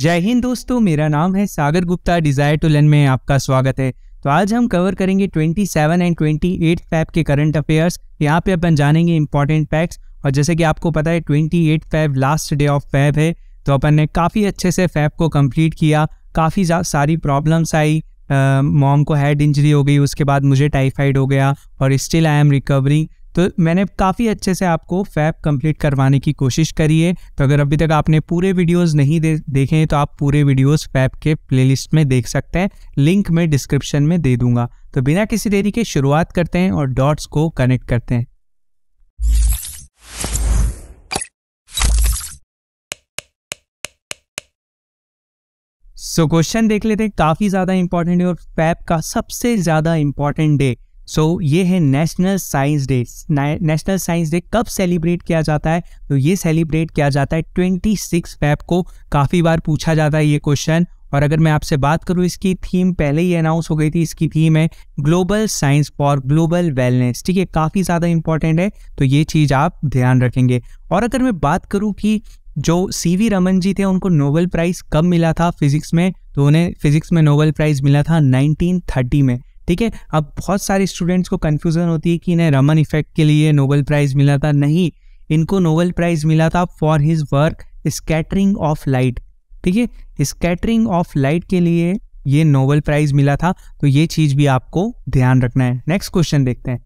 जय हिंद दोस्तों मेरा नाम है Sagar Gupta desire to learn में आपका स्वागत है तो आज हम कवर करेंगे 27 एंड 28 फैब के करंट अफेयर्स यहाँ पे अपन जानेंगे इंपॉर्टेंट फैक्ट्स और जैसे कि आपको पता है 28 Feb last day of Feb है तो अपन ने काफ़ी अच्छे से फैब को कंप्लीट किया काफ़ी सारी प्रॉब्लम्स आई मॉम को हेड इंजरी हो गई उसके बाद मुझे टाइफाइड हो गया और स्टिल आई एम रिकवरिंग तो मैंने काफ़ी अच्छे से आपको फैप कंप्लीट करवाने की कोशिश करी है तो अगर अभी तक आपने पूरे वीडियोस नहीं दे, देखे हैं तो आप पूरे वीडियोस फैप के प्लेलिस्ट में देख सकते हैं लिंक मैं डिस्क्रिप्शन में दे दूंगा तो बिना किसी देरी के शुरुआत करते हैं और डॉट्स को कनेक्ट करते हैं सो so, क्वेश्चन देख लेते हैं काफ़ी ज़्यादा इंपॉर्टेंट है और फैप का सबसे ज़्यादा इंपॉर्टेंट डे सो so, ये है national science day national science day कब सेलिब्रेट किया जाता है तो ये सेलिब्रेट किया जाता है ट्वेंटी सिक्स फैब को काफ़ी बार पूछा जाता है ये क्वेश्चन और अगर मैं आपसे बात करूँ इसकी थीम पहले ही अनाउंस हो गई थी इसकी थीम है global science for global wellness ठीक है काफ़ी ज़्यादा इंपॉर्टेंट है तो ये चीज़ आप ध्यान रखेंगे और अगर मैं बात करूँ कि जो सी वी रमन जी थे उनको नोबेल प्राइज़ कब मिला था फिज़िक्स में तो उन्हें फिज़िक्स में नोबेल प्राइज़ मिला था 1930 में ठीक है अब बहुत सारे स्टूडेंट्स को कन्फ्यूज़न होती है कि इन्हें रमन इफेक्ट के लिए नोबेल प्राइज़ मिला था नहीं इनको नोबेल प्राइज़ मिला था for his work scattering of light ठीक है स्कैटरिंग ऑफ लाइट के लिए ये नोबेल प्राइज़ मिला था तो ये चीज़ भी आपको ध्यान रखना है नेक्स्ट क्वेश्चन देखते हैं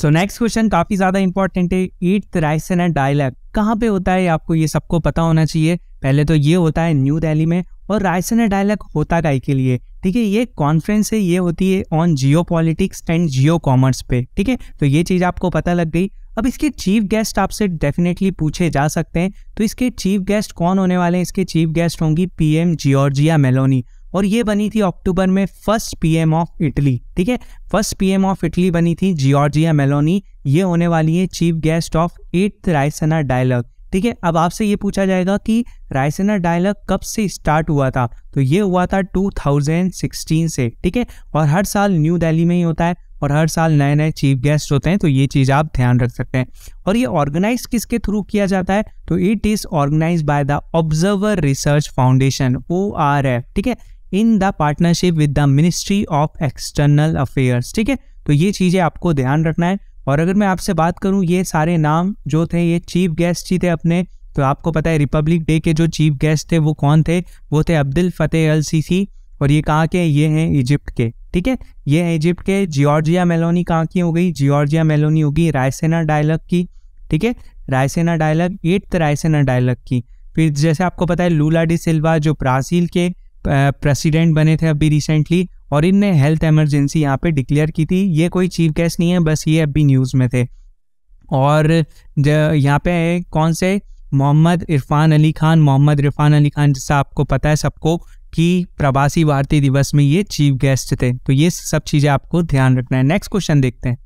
सो नेक्स्ट क्वेश्चन काफ़ी ज़्यादा इंपॉर्टेंट है ईट राइसन एंड डायलैग कहाँ पे होता है आपको ये सबको पता होना चाहिए पहले तो ये होता है न्यू दिल्ली में और रायसेना एंड डायलैग होता गाय के लिए ठीक है ये कॉन्फ्रेंस है ये होती है on geopolitics and geo commerce पे ठीक है तो ये चीज़ आपको पता लग गई अब इसके चीफ गेस्ट आपसे डेफिनेटली पूछे जा सकते हैं तो इसके चीफ गेस्ट कौन होने वाले हैं इसके चीफ गेस्ट होंगी पीएम जियोर्जिया मेलोनी और ये बनी थी अक्टूबर में फर्स्ट पीएम ऑफ इटली ठीक है फर्स्ट पीएम ऑफ इटली बनी थी जियोर्जिया मेलोनी ये होने वाली है chief guest of eighth Raisina dialogue ठीक है अब आपसे ये पूछा जाएगा कि रायसेना डायलॉग कब से स्टार्ट हुआ था तो ये हुआ था 2016 से ठीक है और हर साल न्यू दिल्ली में ही होता है और हर साल नए नए चीफ गेस्ट होते हैं तो ये चीज़ आप ध्यान रख सकते हैं और ये ऑर्गेनाइज किसके थ्रू किया जाता है तो it is organise by the Observer Research Foundation O R F ठीक है in the partnership with the Ministry of External Affairs ठीक है तो ये चीज़ें आपको ध्यान रखना है और अगर मैं आपसे बात करूं ये सारे नाम जो थे ये चीफ गेस्ट ही थे अपने तो आपको पता है रिपब्लिक डे के जो चीफ गेस्ट थे वो कौन थे वो थे अब्दुल फतेह अल सीसी और ये कहाँ के ये हैं इजिप्ट के ठीक है ये हैं इजिप्ट के जिॉर्जिया मेलोनी कहाँ की हो गई जिॉर्जिया मेलोनी होगी रायसेना डायलॉग की ठीक है Raisina dialogue eighth Raisina dialogue की फिर जैसे आपको पता है लूला डी सिल्वा जो ब्राज़ील के प्रेसिडेंट बने थे अभी रिसेंटली और इनने हेल्थ एमरजेंसी यहाँ पे डिक्लेयर की थी ये कोई चीफ गेस्ट नहीं है बस ये अभी न्यूज़ में थे और यहाँ पे कौन से मोहम्मद इरफान अली खान मोहम्मद इरफान अली खान जिसका आपको पता है सबको कि प्रवासी भारतीय दिवस में ये चीफ गेस्ट थे तो ये सब चीज़ें आपको ध्यान रखना है नेक्स्ट क्वेश्चन देखते हैं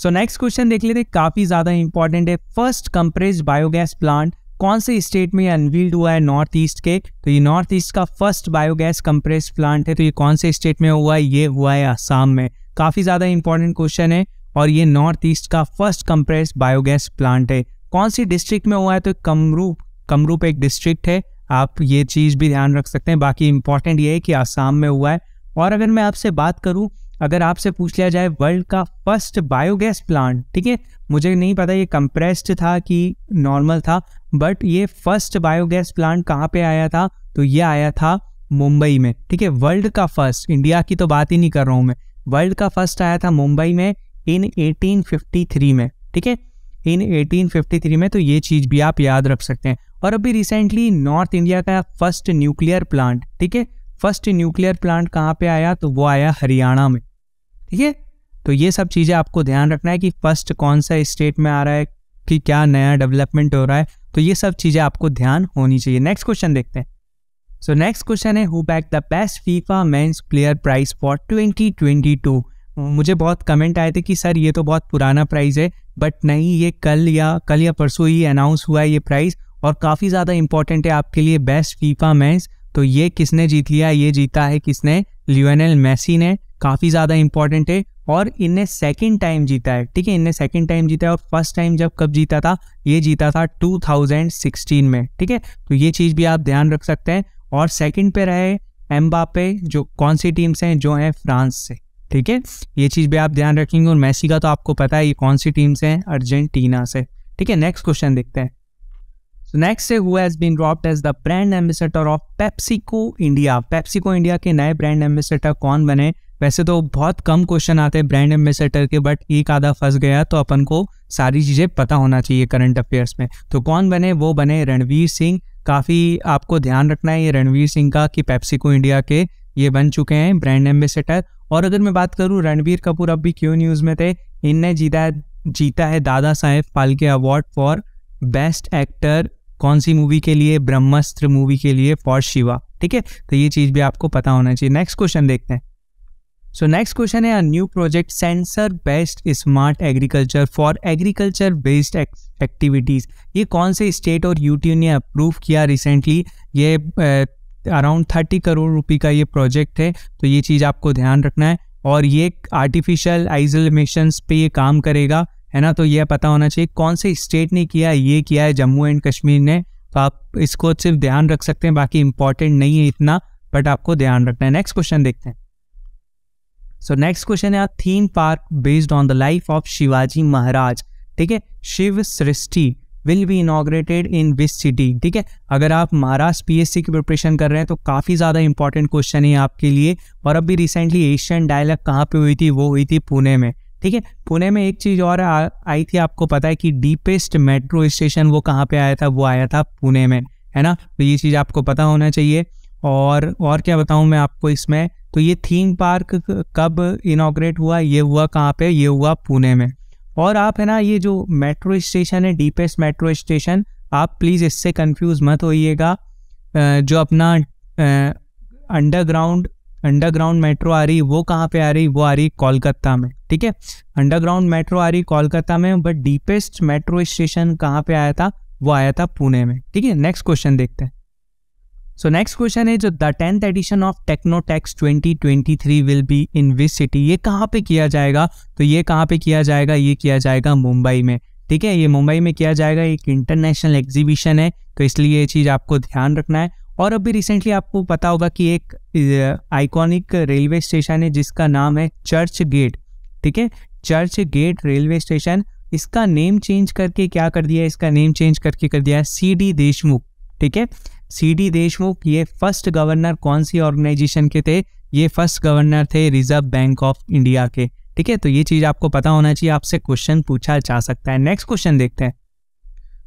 सो नेक्स्ट क्वेश्चन देख लेते काफ़ी ज़्यादा इंपॉर्टेंट है फर्स्ट कंप्रेस बायोगैस प्लांट कौन से स्टेट में अनवील्ड हुआ है नॉर्थ ईस्ट के तो ये नॉर्थ ईस्ट का फर्स्ट बायोगैस कंप्रेस प्लांट है तो ये कौन से स्टेट में हुआ है ये हुआ है आसाम में काफ़ी ज़्यादा इंपॉर्टेंट क्वेश्चन है और ये नॉर्थ ईस्ट का फर्स्ट कंप्रेस बायोगैस प्लांट है कौन सी डिस्ट्रिक्ट में हुआ है तो कमरूप कमरूप एक डिस्ट्रिक्ट है आप ये चीज़ भी ध्यान रख सकते हैं बाकी इंपॉर्टेंट ये है कि आसाम में हुआ है और अगर मैं आपसे बात करूँ अगर आपसे पूछ लिया जाए वर्ल्ड का फर्स्ट बायोगैस प्लांट ठीक है मुझे नहीं पता ये कंप्रेस्ड था कि नॉर्मल था बट ये फर्स्ट बायोगैस प्लांट कहाँ पे आया था तो ये आया था मुंबई में ठीक है वर्ल्ड का फर्स्ट इंडिया की तो बात ही नहीं कर रहा हूँ मैं वर्ल्ड का फर्स्ट आया था मुंबई में इन 1853 में ठीक है इन 1853 में तो ये चीज़ भी आप याद रख सकते हैं और अभी रिसेंटली नॉर्थ इंडिया का फर्स्ट न्यूक्लियर प्लांट ठीक है फर्स्ट न्यूक्लियर प्लांट कहाँ पे आया तो वो आया हरियाणा में ठीक है तो ये सब चीज़ें आपको ध्यान रखना है कि फर्स्ट कौन सा स्टेट में आ रहा है कि क्या नया डेवलपमेंट हो रहा है तो ये सब चीज़ें आपको ध्यान होनी चाहिए नेक्स्ट क्वेश्चन देखते हैं सो नेक्स्ट क्वेश्चन है who bagged the best FIFA men's player prize for twenty twenty two मुझे बहुत कमेंट आए थे कि सर ये तो बहुत पुराना प्राइज़ है बट नहीं ये कल या कल या परसों ही अनाउंस हुआ है ये प्राइज़ और काफ़ी ज़्यादा इंपॉर्टेंट है आपके लिए बेस्ट फीफा मैच तो ये किसने जीत लिया ये जीता है किसने लियोनेल मेसी ने काफ़ी ज़्यादा इंपॉर्टेंट है और इनने सेकंड टाइम जीता है ठीक है इनने सेकंड टाइम जीता है और फर्स्ट टाइम जब कब जीता था ये जीता था 2016 में ठीक है तो ये चीज़ भी आप ध्यान रख सकते हैं और सेकंड पे रहे एम्बापे जो कौन सी टीम्स हैं जो हैं फ्रांस से ठीक है ये चीज़ भी आप ध्यान रखेंगे और मैसी का तो आपको पता है ये कौन सी टीम्स हैं अर्जेंटीना से ठीक है नेक्स्ट क्वेश्चन देखते हैं सो नेक्स्ट से हुआ has been dropped as the brand ambassador of PepsiCo India PepsiCo India के नए ब्रांड एम्बेसडर कौन बने वैसे तो बहुत कम क्वेश्चन आते हैं ब्रांड एम्बेसडर के बट एक आधा फंस गया तो अपन को सारी चीज़ें पता होना चाहिए करंट अफेयर्स में तो कौन बने वो बने रणवीर सिंह काफ़ी आपको ध्यान रखना है ये रणवीर सिंह का कि पैप्सिको इंडिया के ये बन चुके हैं ब्रांड एम्बेसडर और अगर मैं बात करूँ रणवीर कपूर अब भी क्यों न्यूज़ में थे इनने जीता है जीता है Dada Saheb Phalke award for best actor कौन सी मूवी के लिए ब्रह्मास्त्र मूवी के लिए फॉर शिवा ठीक है तो ये चीज़ भी आपको पता होना चाहिए नेक्स्ट क्वेश्चन देखते हैं सो नेक्स्ट क्वेश्चन है new project sensor based smart agriculture for agriculture based activities ये कौन से स्टेट और यूटी ने अप्रूव किया रिसेंटली ये अराउंड थर्टी करोड़ रुपये का ये प्रोजेक्ट है तो ये चीज़ आपको ध्यान रखना है और ये आर्टिफिशियल आइजोलेशन पे ये काम करेगा है ना तो ये पता होना चाहिए कौन से स्टेट ने किया ये किया है जम्मू एंड कश्मीर ने तो आप इसको सिर्फ ध्यान रख सकते हैं बाकी इंपॉर्टेंट नहीं है इतना बट आपको ध्यान रखना है नेक्स्ट क्वेश्चन देखते हैं सो नेक्स्ट क्वेश्चन है theme park based on the life of Shivaji Maharaj ठीक है Shiv Srishti will be inaugurated in which city ठीक है अगर आप महाराष्ट्र पीएससी की प्रिपरेशन कर रहे हैं तो काफ़ी ज़्यादा इंपॉर्टेंट क्वेश्चन है आपके लिए और अभी रिसेंटली एशियन डायलॉग कहाँ पे हुई थी वो हुई थी पुणे में ठीक है पुणे में एक चीज़ और आई थी आपको पता है कि डीपेस्ट मेट्रो स्टेशन वो कहाँ पे आया था वो आया था पुणे में है ना तो ये चीज़ आपको पता होना चाहिए और और क्या बताऊँ मैं आपको इसमें तो ये थीम पार्क कब इनाग्रेट हुआ ये हुआ कहाँ पे ये हुआ पुणे में और आप है ना ये जो मेट्रो स्टेशन है डीपेस्ट मेट्रो स्टेशन आप प्लीज़ इससे कंफ्यूज मत होइएगा जो अपना अंडरग्राउंड अंडरग्राउंड मेट्रो आ रही वो कहाँ पे आ रही वो आ रही कोलकाता में ठीक है अंडरग्राउंड मेट्रो आ रही कोलकाता में बट डीपेस्ट मेट्रो स्टेशन कहाँ पे आया था वो आया था पुणे में ठीक है नेक्स्ट क्वेश्चन देखते हैं सो नेक्स्ट क्वेश्चन है जो the tenth edition of Technotex 2023 will be in which city ये कहाँ पे किया जाएगा तो ये कहाँ पे किया जाएगा ये किया जाएगा मुंबई में ठीक है ये मुंबई में किया जाएगा एक इंटरनेशनल एग्जीबिशन है तो इसलिए ये चीज़ आपको ध्यान रखना है और अभी रिसेंटली आपको पता होगा कि एक आइकॉनिक रेलवे स्टेशन है जिसका नाम है चर्च गेट ठीक है चर्च गेट रेलवे स्टेशन इसका नेम चेंज करके क्या कर दिया इसका नेम चेंज करके कर दिया सी डी देशमुख ठीक है सीडी देशमुख ये फर्स्ट गवर्नर कौन सी ऑर्गेनाइजेशन के थे ये फर्स्ट गवर्नर थे रिजर्व बैंक ऑफ इंडिया के ठीक है तो ये चीज़ आपको पता होना चाहिए आपसे क्वेश्चन पूछा जा सकता है नेक्स्ट क्वेश्चन देखते हैं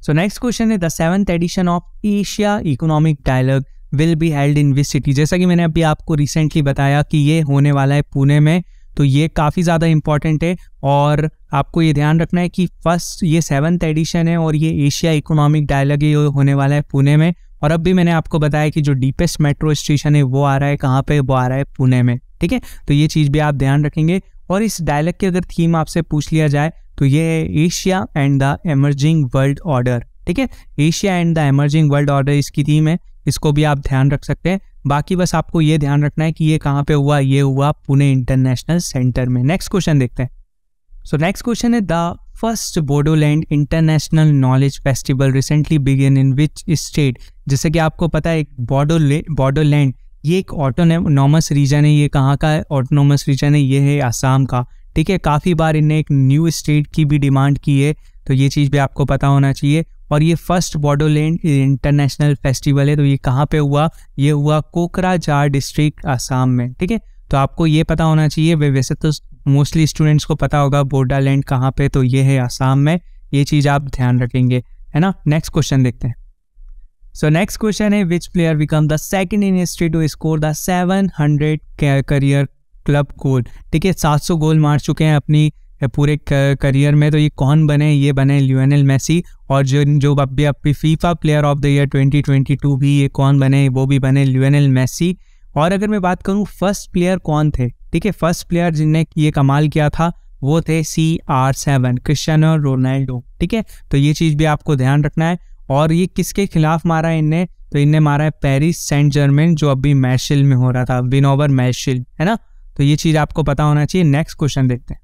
सो नेक्स्ट क्वेश्चन है the seventh edition of Asia Economic Dialogue will be held in which city जैसा कि मैंने अभी आपको रिसेंटली बताया कि ये होने वाला है पुणे में तो ये काफ़ी ज़्यादा इंपॉर्टेंट है और आपको ये ध्यान रखना है कि फर्स्ट ये सेवन्थ एडिशन है और ये एशिया इकोनॉमिक डायलॉग ये होने वाला है पुणे में और अब भी मैंने आपको बताया कि जो डीपेस्ट मेट्रो स्टेशन है वो आ रहा है कहाँ पे वो आ रहा है पुणे में ठीक है तो ये चीज़ भी आप ध्यान रखेंगे और इस डायलॉग की अगर थीम आपसे पूछ लिया जाए तो ये है Asia and the emerging world order ठीक है Asia and the emerging world order इसकी थीम है इसको भी आप ध्यान रख सकते हैं बाकी बस आपको ये ध्यान रखना है कि ये कहाँ पे हुआ ये हुआ पुणे इंटरनेशनल सेंटर में नेक्स्ट क्वेश्चन देखते हैं सो नेक्स्ट क्वेश्चन है the first Bodoland International Knowledge Festival recently began in which state जैसे कि आपको पता है बॉडो बॉडोलैंड ये एक ऑटोनोमस रीजन है ये कहाँ का है ऑटोनोमस रीजन है ये है आसाम का ठीक है काफ़ी बार इनने एक न्यू स्टेट की भी डिमांड की है तो ये चीज़ भी आपको पता होना चाहिए और ये फर्स्ट बॉडोलैंड इंटरनेशनल फेस्टिवल है तो ये कहाँ पे हुआ ये हुआ कोकराझार डिस्ट्रिक्ट आसाम में ठीक है तो आपको ये पता होना चाहिए वैसे तो मोस्टली स्टूडेंट्स को पता होगा लैंड कहाँ पे तो ये है आसाम में ये चीज़ आप ध्यान रखेंगे है ना नेक्स्ट क्वेश्चन देखते हैं सो नेक्स्ट क्वेश्चन है which player become the second in history to score the seven hundred career club goal ठीक है सात सौ गोल मार चुके हैं अपनी पूरे करियर में तो ये कौन बने ये बने एल मेसी और जो जो अभी अभी FIFA player of the year 2022 भी ये कौन बने वो भी बने एल मेसी और अगर मैं बात करूँ फर्स्ट प्लेयर कौन थे ठीक है फर्स्ट प्लेयर जिनने ये कमाल किया था वो थे C R seven Cristiano Ronaldo ठीक है तो ये चीज़ भी आपको ध्यान रखना है और ये किसके खिलाफ मारा है इनने तो इनने मारा है पेरिस सेंट जर्मेन जो अभी मैशिल में हो रहा था विनोवर मैशिल है ना तो ये चीज़ आपको पता होना चाहिए नेक्स्ट क्वेश्चन देखते हैं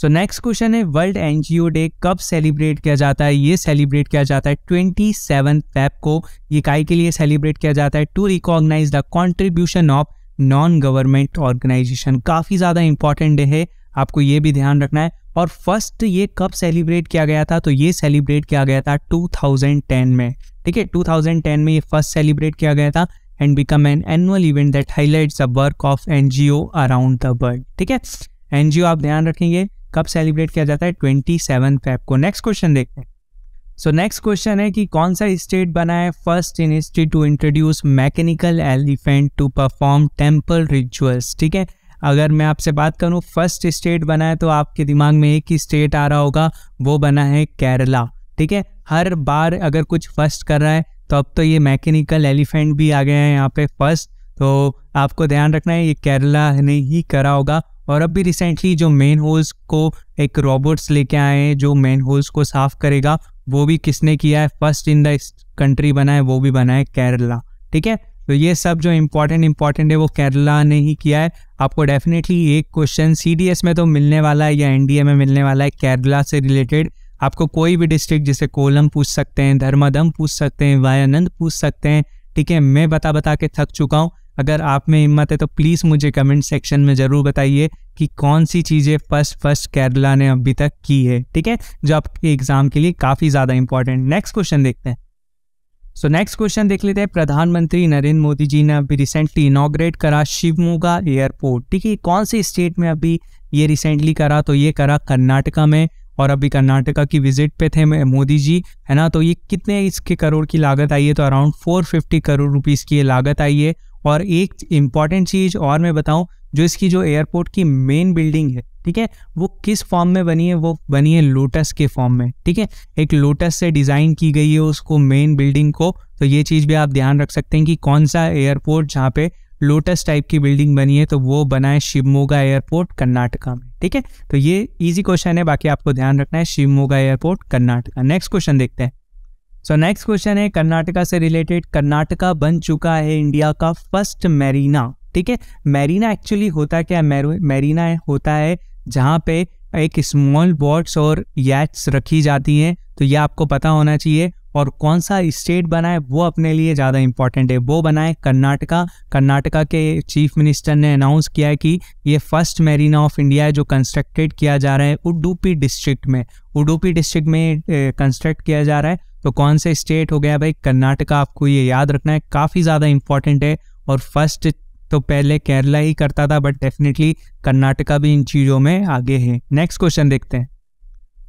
सो नेक्स्ट क्वेश्चन है वर्ल्ड एनजीओ डे कब सेलिब्रेट किया जाता है ये सेलिब्रेट किया जाता है ट्वेंटी सेवन फैप को ये काय के लिए सेलिब्रेट किया जाता है to recognize the contribution of non government organization काफ़ी ज़्यादा इंपॉर्टेंट डे है आपको ये भी ध्यान रखना है और फर्स्ट ये कब सेलिब्रेट किया गया था तो ये सेलिब्रेट किया गया था 2010 में ठीक है 2010 में ये फर्स्ट सेलिब्रेट किया गया था and become an annual event that highlights the work of NGO around the world ठीक है एन आप ध्यान रखेंगे कब सेलिब्रेट किया जाता है ट्वेंटी सेवन फैब को नेक्स्ट क्वेश्चन देखते हैं सो नेक्स्ट क्वेश्चन है कि कौन सा स्टेट बना है first in history to introduce mechanical elephant to perform temple rituals ठीक है अगर मैं आपसे बात करूँ फर्स्ट स्टेट बना है तो आपके दिमाग में एक ही स्टेट आ रहा होगा वो बना है केरला ठीक है हर बार अगर कुछ फर्स्ट कर रहा है तो अब तो ये मैकेनिकल एलिफेंट भी आ गए हैं यहाँ पे फर्स्ट तो आपको ध्यान रखना है ये केरला ने ही करा होगा और अब भी रिसेंटली जो मेन होल्स को एक रोबोट्स लेके आए हैं जो मेन होल्स को साफ करेगा वो भी किसने किया है फर्स्ट इन द कंट्री बना है वो भी बना है केरला ठीक है तो ये सब जो इम्पोर्टेंट इम्पॉर्टेंट है वो केरला ने ही किया है आपको डेफिनेटली एक क्वेश्चन सी में तो मिलने वाला है या एन में मिलने वाला है केरला से रिलेटेड आपको कोई भी डिस्ट्रिक्ट जैसे कोलम पूछ सकते हैं धर्मादम पूछ सकते हैं वायानंद पूछ सकते हैं ठीक है मैं बता बता के थक चुका हूँ अगर आप में हिम्मत है तो प्लीज़ मुझे कमेंट सेक्शन में ज़रूर बताइए कि कौन सी चीज़ें फर्स्ट फर्स्ट केरला ने अभी तक की है ठीक है जो आपके एग्ज़ाम के लिए काफ़ी ज़्यादा इंपॉर्टेंट नेक्स्ट क्वेश्चन देखते हैं सो नेक्स्ट क्वेश्चन देख लेते हैं प्रधानमंत्री नरेंद्र मोदी जी ने अभी रिसेंटली इनाग्रेट करा शिवमोगा एयरपोर्ट ठीक है कौन से स्टेट में अभी ये रिसेंटली करा तो ये करा कर्नाटका में और अभी कर्नाटका की विजिट पे थे मोदी जी है ना तो ये कितने इसके करोड़ की लागत आई है तो अराउंड 450 करोड़ रुपीस की ये लागत आई है और एक इम्पॉर्टेंट चीज़ और मैं बताऊँ जो इसकी जो एयरपोर्ट की मेन बिल्डिंग है ठीक है वो किस फॉर्म में बनी है वो बनी है लोटस के फॉर्म में ठीक है एक लोटस से डिज़ाइन की गई है उसको मेन बिल्डिंग को तो ये चीज़ भी आप ध्यान रख सकते हैं कि कौन सा एयरपोर्ट जहाँ पे लोटस टाइप की बिल्डिंग बनी है तो वो बना है शिवमोगा एयरपोर्ट कर्नाटका में ठीक है तो ये इजी क्वेश्चन है बाकी आपको ध्यान रखना है Shivamogga airport Karnataka next question देखते हैं सो नेक्स्ट क्वेश्चन है कर्नाटका से रिलेटेड कर्नाटका बन चुका है इंडिया का फर्स्ट मैरीना ठीक है मैरीना एक्चुअली होता क्या है मैरीना होता है जहाँ पे एक स्मॉल बोट्स और याट्स रखी जाती हैं तो यह आपको पता होना चाहिए और कौन सा स्टेट बनाए वो अपने लिए ज़्यादा इम्पॉर्टेंट है वो बनाए कर्नाटका कर्नाटका के चीफ मिनिस्टर ने अनाउंस किया है कि ये फर्स्ट मेरीना ऑफ इंडिया है जो कंस्ट्रक्टेड किया जा रहा है उडुपी डिस्ट्रिक्ट में उडुपी डिस्ट्रिक्ट में कंस्ट्रक्ट किया जा रहा है तो कौन से स्टेट हो गया भाई कर्नाटका आपको ये याद रखना है काफ़ी ज़्यादा इम्पॉर्टेंट है और फर्स्ट तो पहले केरला ही करता था बट डेफिनेटली कर्नाटका भी इन चीज़ों में आगे है नेक्स्ट क्वेश्चन देखते हैं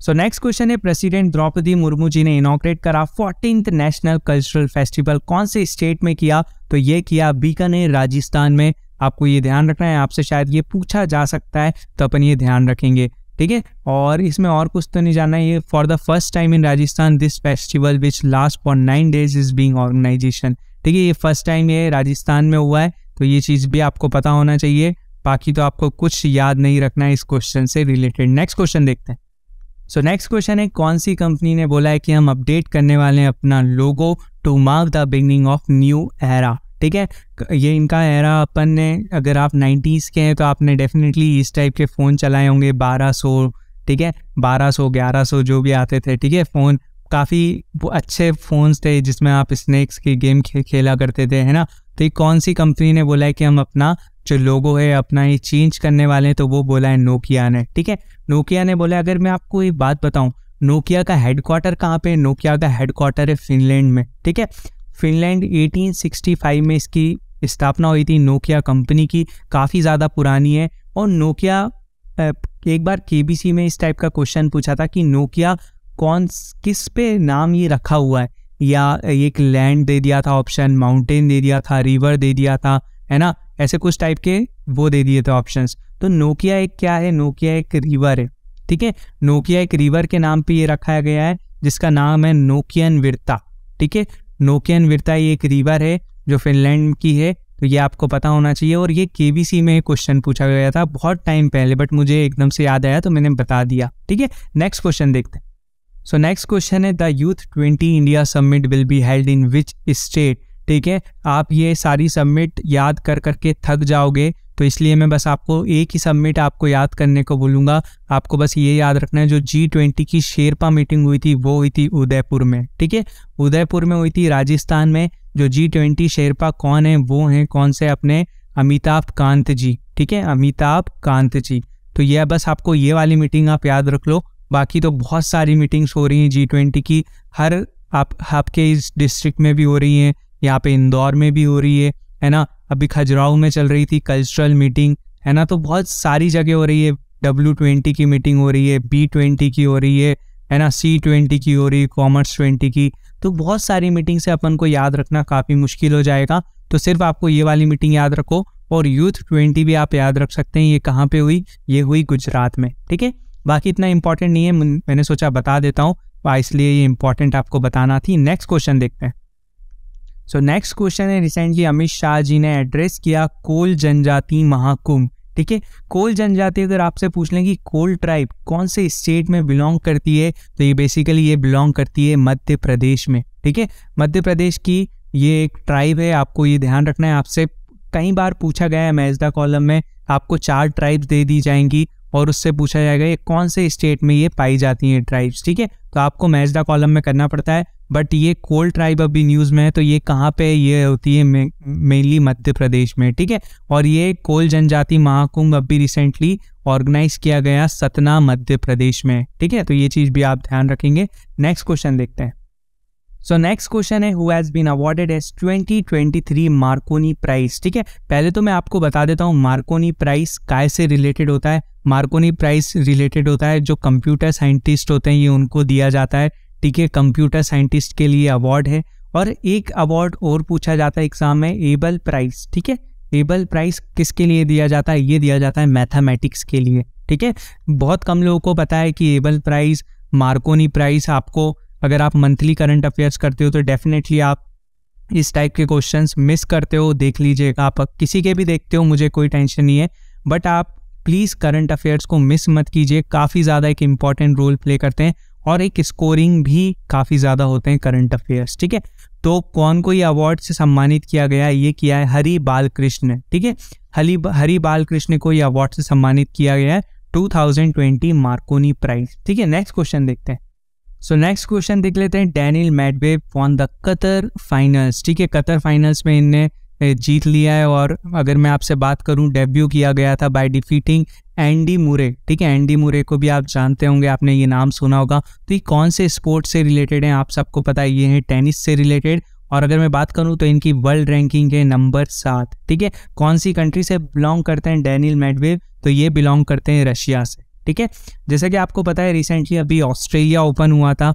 सो नेक्स्ट क्वेश्चन है प्रेसिडेंट द्रौपदी मुर्मू जी ने इनोग्रेट करा फोर्टीन नेशनल कल्चरल फेस्टिवल कौन से स्टेट में किया तो ये किया बीकानेर राजस्थान में आपको ये ध्यान रखना है आपसे शायद ये पूछा जा सकता है तो अपन ये ध्यान रखेंगे ठीक है और इसमें और कुछ तो नहीं जानना है ये for the first time in Rajasthan this festival which last for nine days is being organization ठीक है ये फर्स्ट टाइम ये राजस्थान में हुआ है तो ये चीज़ भी आपको पता होना चाहिए बाकी तो आपको कुछ याद नहीं रखना है इस क्वेश्चन से रिलेटेड नेक्स्ट क्वेश्चन देखते हैं सो नेक्स्ट क्वेश्चन है कौन सी कंपनी ने बोला है कि हम अपडेट करने वाले हैं अपना logo to mark the beginning of new era ठीक है ये इनका एरा अपन ने अगर आप 90s के हैं तो आपने डेफिनेटली इस टाइप के फ़ोन चलाए होंगे 1200 ठीक है 1200 1100 जो भी आते थे ठीक है फ़ोन काफ़ी अच्छे फ़ोन्स थे जिसमें आप स्नैक्स की गेम खे, खेला करते थे है ना तो ये कौन सी कंपनी ने बोला है कि हम अपना जो लोगो है अपना ही चेंज करने वाले हैं तो वो बोला है नोकिया ने ठीक है नोकिया ने बोला अगर मैं आपको एक बात बताऊं नोकिया का हेडक्वार्टर कहाँ पे है नोकिया का हेडक्वार्टर है फिनलैंड में ठीक है फिनलैंड 1865 में इसकी स्थापना हुई थी नोकिया कंपनी की काफ़ी ज़्यादा पुरानी है और नोकिया एक बार के में इस टाइप का क्वेश्चन पूछा था कि नोकिया कौन किस पे नाम ये रखा हुआ है या एक लैंड दे दिया था ऑप्शन माउंटेन दे दिया था रिवर दे दिया था है ना ऐसे कुछ टाइप के वो दे दिए थे ऑप्शन तो नोकिया एक क्या है नोकिया एक रिवर है ठीक है नोकिया एक रिवर के नाम पे ये रखा गया है जिसका नाम है नोकियन विरता ठीक है नोकियन विरता ये एक रिवर है जो फिनलैंड की है तो ये आपको पता होना चाहिए और ये के में क्वेश्चन पूछा गया था बहुत टाइम पहले बट मुझे एकदम से याद आया तो मैंने बता दिया ठीक है नेक्स्ट क्वेश्चन देखते हैं सो नेक्स्ट क्वेश्चन है the youth twenty India summit will be held in which state ठीक है आप ये सारी सबमिट याद कर करके थक जाओगे तो इसलिए मैं बस आपको एक ही सबमिट आपको याद करने को बोलूँगा आपको बस ये याद रखना है जो जी ट्वेंटी की शेरपा मीटिंग हुई थी वो हुई थी उदयपुर में ठीक है उदयपुर में हुई थी राजस्थान में जो जी ट्वेंटी शेरपा कौन है वो हैं कौन से अपने अमिताभ कांत जी ठीक है अमिताभ कांत जी तो यह बस आपको ये वाली मीटिंग आप याद रख लो बाकी तो बहुत सारी मीटिंग्स हो रही हैं जी ट्वेंटी की हर आप आपके इस डिस्ट्रिक्ट में भी हो रही हैं यहाँ पे इंदौर में भी हो रही है है ना अभी खजुराहो में चल रही थी कल्चरल मीटिंग है ना तो बहुत सारी जगह हो रही है डब्ल्यू ट्वेंटी की मीटिंग हो रही है बी ट्वेंटी की हो रही है है ना सी ट्वेंटी की हो रही है कॉमर्स ट्वेंटी की तो बहुत सारी मीटिंग से अपन को याद रखना काफ़ी मुश्किल हो जाएगा तो सिर्फ आपको ये वाली मीटिंग याद रखो और यूथ ट्वेंटी भी आप याद रख सकते हैं ये कहाँ पे हुई ये हुई गुजरात में ठीक है बाकी इतना इंपॉर्टेंट नहीं है मैंने सोचा बता देता हूँ इसलिए ये इंपॉर्टेंट आपको बताना थी नेक्स्ट क्वेश्चन देखते हैं सो नेक्स्ट क्वेश्चन है रिसेंटली अमित शाह जी ने एड्रेस किया कोल जनजाति महाकुंभ ठीक है कोल जनजाति अगर आपसे पूछ लें कि कोल ट्राइब कौन से स्टेट में बिलोंग करती है तो ये बेसिकली ये बिलोंग करती है मध्य प्रदेश में ठीक है मध्य प्रदेश की ये एक ट्राइब है आपको ये ध्यान रखना है आपसे कई बार पूछा गया है मैजदा कॉलम में आपको चार ट्राइब्स दे दी जाएंगी और उससे पूछा जाएगा ये कौन से स्टेट में ये पाई जाती हैं ट्राइब्स ठीक है तो आपको मैच द कॉलम में करना पड़ता है बट ये कोल ट्राइब अभी न्यूज़ में है तो ये कहाँ पे ये होती है मेनली मध्य प्रदेश में ठीक है और ये कोल जनजाति महाकुंभ अभी रिसेंटली ऑर्गेनाइज किया गया सतना मध्य प्रदेश में ठीक है तो ये चीज़ भी आप ध्यान रखेंगे नेक्स्ट क्वेश्चन देखते हैं सो नेक्स्ट क्वेश्चन है who has been awarded as 2023 Marconi prize ठीक है पहले तो मैं आपको बता देता हूँ मार्कोनी प्राइस काय से रिलेटेड होता है मार्कोनी प्राइस रिलेटेड होता है जो कंप्यूटर साइंटिस्ट होते हैं ये उनको दिया जाता है ठीक है कंप्यूटर साइंटिस्ट के लिए अवार्ड है और एक अवार्ड और पूछा जाता है एग्जाम में एबल प्राइस ठीक है एबल प्राइस किसके लिए दिया जाता है ये दिया जाता है मैथमेटिक्स के लिए ठीक है बहुत कम लोगों को पता है कि एबल प्राइस मार्कोनी प्राइस आपको अगर आप मंथली करंट अफेयर्स करते हो तो डेफिनेटली आप इस टाइप के क्वेश्चन मिस करते हो देख लीजिए आप किसी के भी देखते हो मुझे कोई टेंशन नहीं है बट आप प्लीज़ करंट अफेयर्स को मिस मत कीजिए काफ़ी ज़्यादा एक इम्पॉर्टेंट रोल प्ले करते हैं और एक स्कोरिंग भी काफ़ी ज़्यादा होते हैं करंट अफेयर्स ठीक है तो कौन को ये अवार्ड से सम्मानित किया गया ये किया है हरी बाल कृष्ण ठीक है हरी हरी कृष्ण को ये अवार्ड से सम्मानित किया गया है 2020 मार्कोनी प्राइज ठीक है नेक्स्ट क्वेश्चन देखते हैं सो नेक्स्ट क्वेश्चन देख लेते हैं Daniel Medvedev won the Qatar finals ठीक है कतर फाइनल्स में इनने जीत लिया है और अगर मैं आपसे बात करूं डेब्यू किया गया था बाय डिफीटिंग एंडी मुरे ठीक है एंडी मुरे को भी आप जानते होंगे आपने ये नाम सुना होगा तो ये कौन से स्पोर्ट से रिलेटेड हैं आप सबको पता है ये है टेनिस से रिलेटेड और अगर मैं बात करूं तो इनकी वर्ल्ड रैंकिंग है नंबर सात ठीक है कौन सी कंट्री से बिलोंग करते हैं डैनियल मेडवेव तो ये बिलोंग करते हैं रशिया से ठीक है जैसे कि आपको पता है रिसेंटली अभी ऑस्ट्रेलिया ओपन हुआ था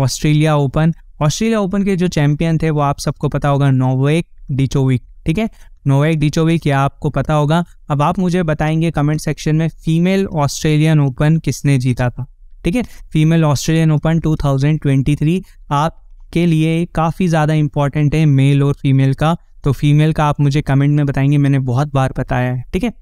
ऑस्ट्रेलिया ओपन ऑस्ट्रेलिया ओपन के जो चैंपियन थे वो आप सबको पता होगा नोवेक डिचोविक ठीक है नोवेक डिचोविक या आपको पता होगा अब आप मुझे बताएंगे कमेंट सेक्शन में फीमेल ऑस्ट्रेलियन ओपन किसने जीता था ठीक है फीमेल ऑस्ट्रेलियन ओपन 2023 आपके लिए काफ़ी ज़्यादा इंपॉर्टेंट है मेल और फीमेल का तो फीमेल का आप मुझे कमेंट में बताएंगे मैंने बहुत बार बताया है ठीक है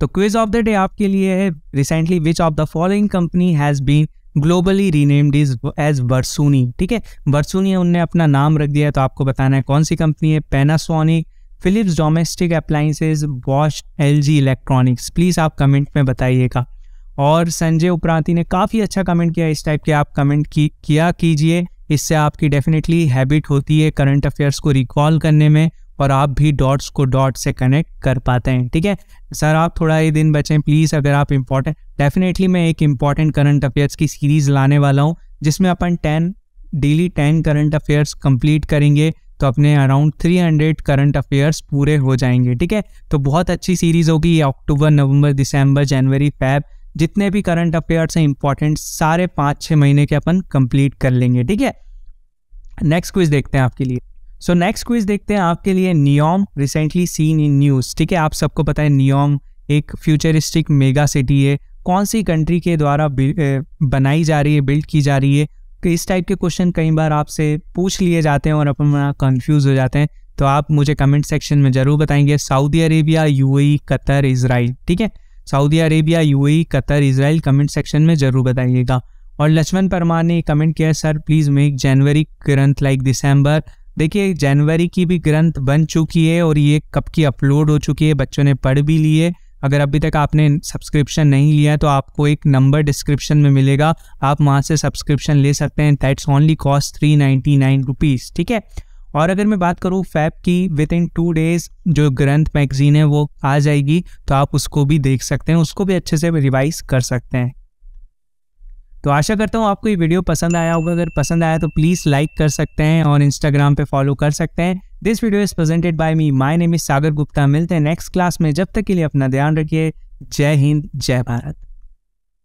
तो क्विज ऑफ द डे आपके लिए है recently which of the following company has been globally renamed is as Versuni ठीक है वर्सूनी उनने अपना नाम रख दिया है तो आपको बताना है कौन सी कंपनी है पेनासोनिक फिलिप्स डोमेस्टिक अप्लाइंसेज वॉश एल जी इलेक्ट्रॉनिक्स प्लीज़ आप कमेंट में बताइएगा और संजय उप्रांति ने काफ़ी अच्छा कमेंट किया इस टाइप के आप कमेंट की, किया कीजिए इससे आपकी डेफिनेटली हैबिट होती है करंट अफेयर्स को रिकॉल करने में और आप भी डॉट्स को डॉट से कनेक्ट कर पाते हैं ठीक है सर आप थोड़ा ये दिन बचें प्लीज़ अगर आप इम्पॉर्टेंट डेफिनेटली मैं एक इम्पॉर्टेंट करंट अफेयर्स की सीरीज़ लाने वाला हूँ जिसमें अपन ten daily ten current affairs complete करेंगे तो अपने around three hundred current affairs पूरे हो जाएंगे ठीक है तो बहुत अच्छी सीरीज़ होगी ये अक्टूबर नवंबर दिसंबर जनवरी फैब जितने भी करंट अफेयर्स हैं इंपॉर्टेंट सारे पाँच छः महीने के अपन कंप्लीट कर लेंगे ठीक है नेक्स्ट क्विज देखते हैं आपके लिए सो नेक्स्ट क्विज देखते हैं आपके लिए NEOM recently seen in news ठीक है आप सबको पता है नियोम एक फ्यूचरिस्टिक मेगा सिटी है कौन सी कंट्री के द्वारा बनाई जा रही है बिल्ड की जा रही है कि तो इस टाइप के क्वेश्चन कई बार आपसे पूछ लिए जाते हैं और अपन कंफ्यूज हो जाते हैं तो आप मुझे कमेंट सेक्शन में ज़रूर बताएंगे Saudi Arabia UAE Qatar Israel ठीक है Saudi Arabia UAE Qatar Israel comment section में ज़रूर बताइएगा और लक्ष्मण परमार ने कमेंट किया sir please make January current like December देखिए जनवरी की भी ग्रंथ बन चुकी है और ये कब की अपलोड हो चुकी है बच्चों ने पढ़ भी ली है अगर अभी तक आपने सब्सक्रिप्शन नहीं लिया है तो आपको एक नंबर डिस्क्रिप्शन में मिलेगा आप वहाँ से सब्सक्रिप्शन ले सकते हैं that's only cost three ninety nine rupees ठीक है और अगर मैं बात करूँ फैब की विद इन टू डेज़ जो ग्रंथ मैगजीन है वो आ जाएगी तो आप उसको भी देख सकते हैं उसको भी अच्छे से रिवाइज कर सकते हैं तो आशा करता हूँ आपको ये वीडियो पसंद आया होगा अगर पसंद आया तो प्लीज़ लाइक कर सकते हैं और इंस्टाग्राम पे फॉलो कर सकते हैं this video is presented by me my name is Sagar Gupta मिलते हैं नेक्स्ट क्लास में जब तक के लिए अपना ध्यान रखिए जय हिंद जय भारत